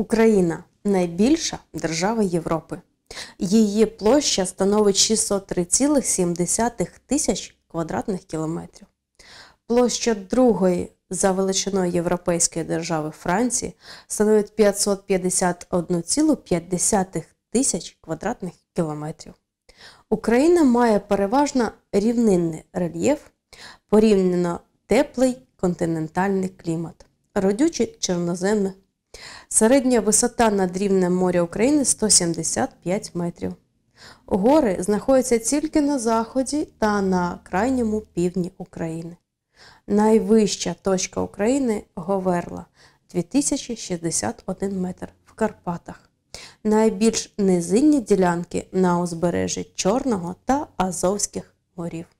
Україна найбільша держава Європи. Її площа становить 603,7 тисяч квадратних кілометрів. Площа другої за величиною європейської держави Франції становить 551,5 тисяч квадратних кілометрів. Україна має переважно рівнинний рельєф, порівняно теплий континентальний клімат, родючі чорноземне Середня висота над рівнем моря України 175 метрів. Гори знаходяться тільки на заході та на крайньому півдні України. Найвища точка України Говерла 2061 метр в Карпатах. Найбільш низинні ділянки на узбережжі Чорного та Азовських морів.